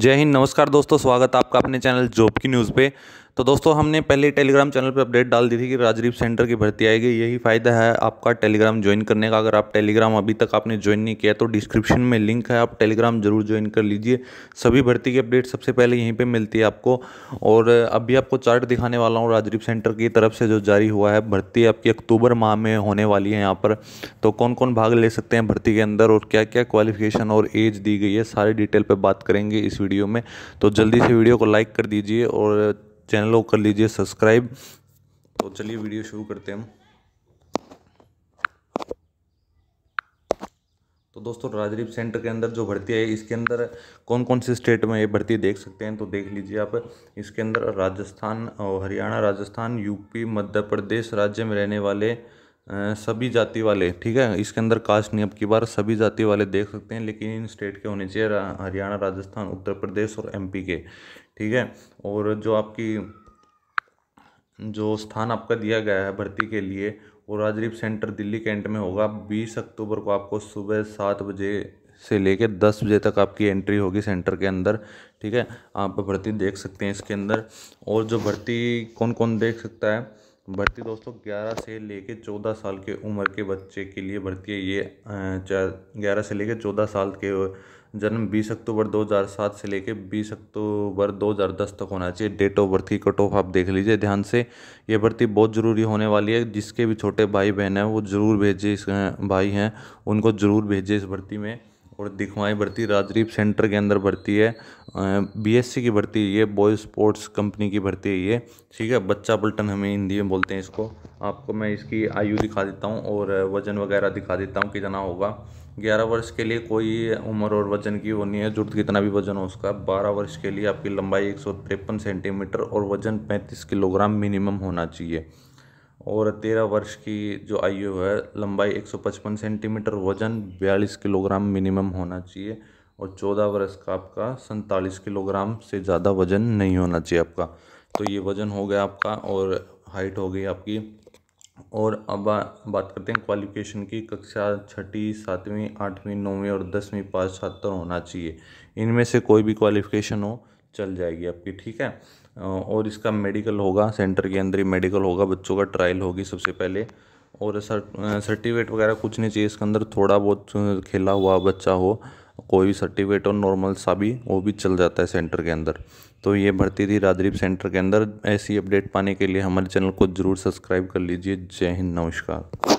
जय हिंद नमस्कार दोस्तों स्वागत आपका अपने चैनल जॉब की न्यूज़ पे तो दोस्तों हमने पहले टेलीग्राम चैनल पर अपडेट डाल दी थी कि राजदीप सेंटर की भर्ती आएगी यही फ़ायदा है आपका टेलीग्राम ज्वाइन करने का अगर आप टेलीग्राम अभी तक आपने ज्वाइन नहीं किया तो डिस्क्रिप्शन में लिंक है आप टेलीग्राम जरूर ज्वाइन कर लीजिए सभी भर्ती की अपडेट सबसे पहले यहीं पर मिलती है आपको और अभी आपको चार्ट दिखाने वाला हूँ राजदीप सेंटर की तरफ से जो जारी हुआ है भर्ती आपकी अक्टूबर माह में होने वाली है यहाँ पर तो कौन कौन भाग ले सकते हैं भर्ती के अंदर और क्या क्या क्वालिफिकेशन और एज दी गई है सारी डिटेल पर बात करेंगे इस वीडियो में तो जल्दी से वीडियो को लाइक कर दीजिए और चैनल को कर लीजिए सब्सक्राइब तो चलिए वीडियो शुरू करते हैं हम तो दोस्तों राजदीप सेंटर के अंदर जो भर्ती है इसके अंदर कौन कौन से स्टेट में ये भर्ती देख सकते हैं तो देख लीजिए आप इसके अंदर राजस्थान हरियाणा राजस्थान यूपी मध्य प्रदेश राज्य में रहने वाले सभी जाति वाले ठीक है इसके अंदर कास्ट नहीं अब की बार सभी जाति वाले देख सकते हैं लेकिन इन स्टेट के होने चाहिए हरियाणा राजस्थान उत्तर प्रदेश और एमपी के ठीक है और जो आपकी जो स्थान आपका दिया गया है भर्ती के लिए वो राजरीप सेंटर दिल्ली कैंट में होगा बीस अक्टूबर को आपको सुबह सात बजे से लेकर दस बजे तक आपकी एंट्री होगी सेंटर के अंदर ठीक है आप भर्ती देख सकते हैं इसके अंदर और जो भर्ती कौन कौन देख सकता है भर्ती दोस्तों 11 से लेके 14 साल के उम्र के बच्चे के लिए भर्ती है ये ग्यारह से लेके 14 साल के जन्म 20 अक्टूबर 2007 से लेके 20 अक्टूबर 2010 तक होना चाहिए डेट ऑफ बर्थ की कट ऑफ आप देख लीजिए ध्यान से ये भर्ती बहुत ज़रूरी होने वाली है जिसके भी छोटे भाई बहन हैं वो ज़रूर भेजिए इस भाई हैं उनको ज़रूर भेजिए इस भर्ती में और दिखवाई भर्ती राजदीप सेंटर के अंदर भर्ती है बीएससी की भर्ती है ये बॉय स्पोर्ट्स कंपनी की भर्ती है ये ठीक है बच्चा पलटन हमें हिंदी में बोलते हैं इसको आपको मैं इसकी आयु दिखा देता हूँ और वज़न वगैरह दिखा देता हूँ कितना होगा ग्यारह वर्ष के लिए कोई उम्र और वज़न की वो नहीं है जुर्द कितना भी वज़न हो उसका बारह वर्ष के लिए आपकी लंबाई एक सेंटीमीटर और वज़न पैंतीस किलोग्राम मिनिमम होना चाहिए और तेरह वर्ष की जो आयु है लंबाई 155 सेंटीमीटर वजन बयालीस किलोग्राम मिनिमम होना चाहिए और चौदह वर्ष का आपका सैंतालीस किलोग्राम से ज़्यादा वजन नहीं होना चाहिए आपका तो ये वजन हो गया आपका और हाइट हो गई आपकी और अब बात करते हैं क्वालिफिकेशन की कक्षा छठी सातवीं आठवीं नौवीं और दसवीं पास छात्र होना चाहिए इनमें से कोई भी क्वालिफिकेशन हो चल जाएगी आपकी ठीक है और इसका मेडिकल होगा सेंटर के अंदर ही मेडिकल होगा बच्चों का ट्रायल होगी सबसे पहले और सर्टिफिकेट वगैरह कुछ नहीं चाहिए इसके अंदर थोड़ा बहुत खेला हुआ बच्चा हो कोई भी सर्टिफिकेट और नॉर्मल सा भी वो भी चल जाता है सेंटर के अंदर तो ये भर्ती थी राजदीप सेंटर के अंदर ऐसी अपडेट पाने के लिए हमारे चैनल को ज़रूर सब्सक्राइब कर लीजिए जय हिंद नमस्कार